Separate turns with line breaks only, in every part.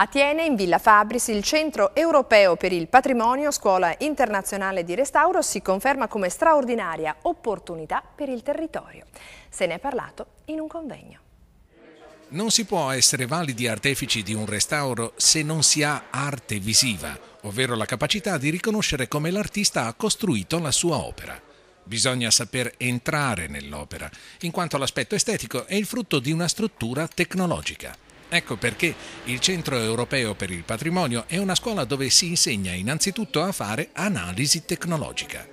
A Tiene, in Villa Fabris, il Centro Europeo per il Patrimonio, Scuola Internazionale di Restauro, si conferma come straordinaria opportunità per il territorio. Se ne è parlato in un convegno. Non si può essere validi artefici di un restauro se non si ha arte visiva, ovvero la capacità di riconoscere come l'artista ha costruito la sua opera. Bisogna saper entrare nell'opera, in quanto l'aspetto estetico è il frutto di una struttura tecnologica. Ecco perché il Centro Europeo per il Patrimonio è una scuola dove si insegna innanzitutto a fare analisi tecnologica.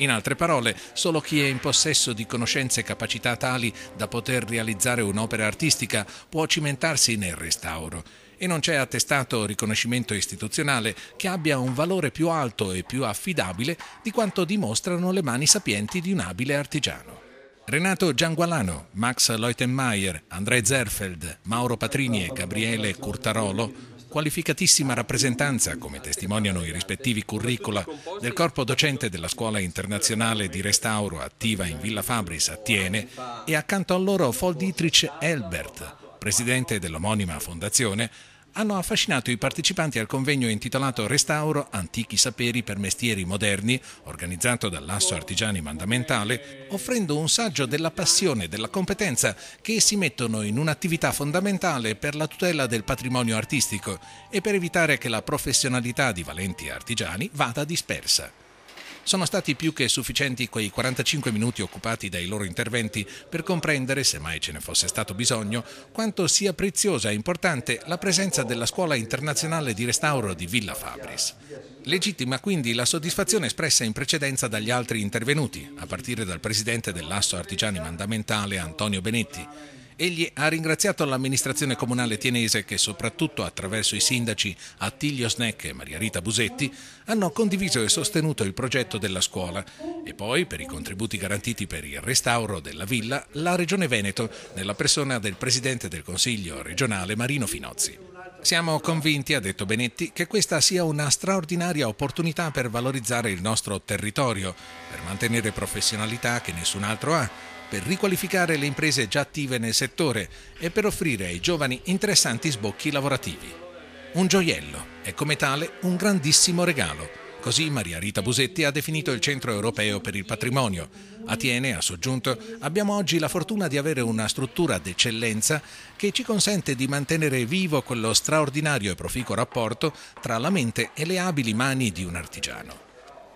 In altre parole, solo chi è in possesso di conoscenze e capacità tali da poter realizzare un'opera artistica può cimentarsi nel restauro e non c'è attestato riconoscimento istituzionale che abbia un valore più alto e più affidabile di quanto dimostrano le mani sapienti di un abile artigiano. Renato Giangualano, Max Leutenmaier, André Zerfeld, Mauro Patrini e Gabriele Curtarolo qualificatissima rappresentanza, come testimoniano i rispettivi curricula, del corpo docente della Scuola Internazionale di Restauro attiva in Villa Fabris a Tiene e accanto a loro Volditrich Elbert, presidente dell'omonima fondazione, hanno affascinato i partecipanti al convegno intitolato Restauro Antichi Saperi per Mestieri Moderni, organizzato dall'Asso Artigiani Mandamentale, offrendo un saggio della passione e della competenza che si mettono in un'attività fondamentale per la tutela del patrimonio artistico e per evitare che la professionalità di valenti artigiani vada dispersa. Sono stati più che sufficienti quei 45 minuti occupati dai loro interventi per comprendere, se mai ce ne fosse stato bisogno, quanto sia preziosa e importante la presenza della Scuola Internazionale di Restauro di Villa Fabris. Legittima quindi la soddisfazione espressa in precedenza dagli altri intervenuti, a partire dal presidente dell'Asso Artigiani Mandamentale Antonio Benetti, Egli ha ringraziato l'amministrazione comunale tienese che soprattutto attraverso i sindaci Attilio Snec e Maria Rita Busetti hanno condiviso e sostenuto il progetto della scuola e poi per i contributi garantiti per il restauro della villa la Regione Veneto nella persona del Presidente del Consiglio regionale Marino Finozzi. Siamo convinti, ha detto Benetti, che questa sia una straordinaria opportunità per valorizzare il nostro territorio, per mantenere professionalità che nessun altro ha per riqualificare le imprese già attive nel settore e per offrire ai giovani interessanti sbocchi lavorativi. Un gioiello e come tale un grandissimo regalo. Così Maria Rita Busetti ha definito il Centro Europeo per il Patrimonio. A Tiene, ha soggiunto, abbiamo oggi la fortuna di avere una struttura d'eccellenza che ci consente di mantenere vivo quello straordinario e proficuo rapporto tra la mente e le abili mani di un artigiano.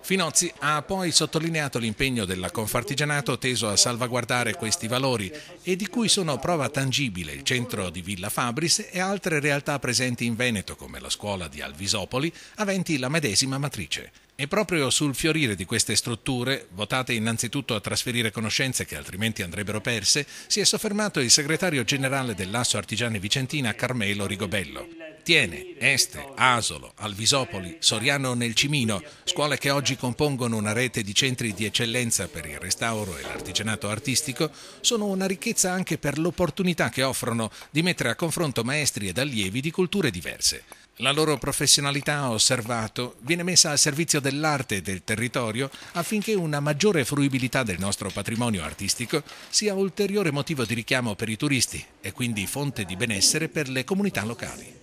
Finozzi ha poi sottolineato l'impegno della Confartigianato teso a salvaguardare questi valori e di cui sono prova tangibile il centro di Villa Fabris e altre realtà presenti in Veneto come la scuola di Alvisopoli aventi la medesima matrice. E proprio sul fiorire di queste strutture, votate innanzitutto a trasferire conoscenze che altrimenti andrebbero perse, si è soffermato il segretario generale dell'Asso Artigiani Vicentina Carmelo Rigobello. Tiene, Este, Asolo, Alvisopoli, Soriano nel Cimino, scuole che oggi compongono una rete di centri di eccellenza per il restauro e l'artigianato artistico, sono una ricchezza anche per l'opportunità che offrono di mettere a confronto maestri ed allievi di culture diverse. La loro professionalità, ho osservato, viene messa al servizio dell'arte e del territorio affinché una maggiore fruibilità del nostro patrimonio artistico sia ulteriore motivo di richiamo per i turisti e quindi fonte di benessere per le comunità locali.